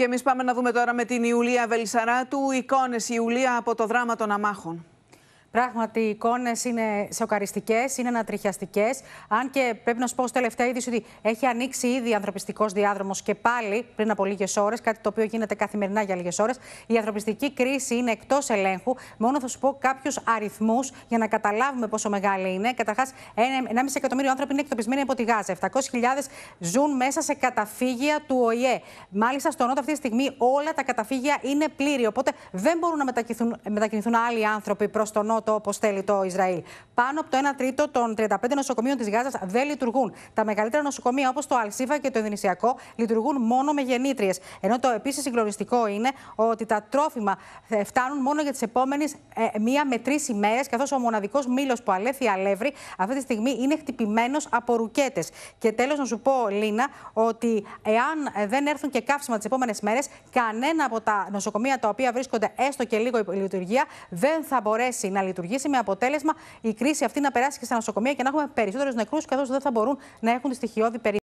Και εμείς πάμε να δούμε τώρα με την Ιουλία Βελισσαράτου εικόνες Ιουλία από το δράμα των αμάχων. Πράγματι, οι εικόνες είναι σοκαριστικές, είναι ανατριχιαστικές. Αν και πρέπει να σου πω ως τελευταία είδηση ότι έχει ανοίξει ήδη ανθρωπιστικός διάδρομος και πάλι πριν από λίγες ώρες, κάτι το οποίο γίνεται καθημερινά για λίγες ώρες. Η ανθρωπιστική κρίση είναι εκτός ελέγχου. Μόνο θα σου πω κάποιους αριθμούς για να καταλάβουμε πόσο μεγάλη είναι. Καταρχάς, 1,5 εκατομμύριο άνθρωποι είναι εκτοπισμένοι από τη Γάζα. 700.000 ζουν μέσα σε καταφύγια του ΟΗΕ. Μάλιστα, στο Νότο αυτή τη στιγμή όλα τα καταφύγια είναι πλήρη. Οπότε δεν μπορούν να μετακινηθούν, άλλοι άνθρωποι προς τον Νότο το όπως θέλει το Ισραήλ. Πάνω από το 1 τρίτο των 35 νοσοκομείων της Γάζας δεν λειτουργούν. Τα μεγαλύτερα νοσοκομεία όπως το Αλσίβα και το Ενδυνησιακό λειτουργούν μόνο με γεννήτριες. Ενώ το επίσης συγκλονιστικό είναι ότι τα τρόφιμα ε, φτάνουν μόνο για τις επόμενες ε, μία με τρεις ημέρες, καθώς ο μοναδικός μήλος που αλέφει αλεύρι αυτή τη στιγμή είναι χτυπημένος από ρουκέτες. Και τέλος να σου πω, Λίνα, ότι εάν ε, δεν έρθουν και καύσιμα τις επόμενες μέρες, κανένα από τα νοσοκομεία τα οποία βρίσκονται έστω και λίγο υπό λειτουργία δεν θα μπορέσει να λειτουργήσει λειτουργήσει με αποτέλεσμα η κρίση αυτή να περάσει και στα νοσοκομεία και να έχουμε περισσότερους νεκρούς, καθώς δεν θα μπορούν να έχουν τη στοιχειώδη περίπτωση.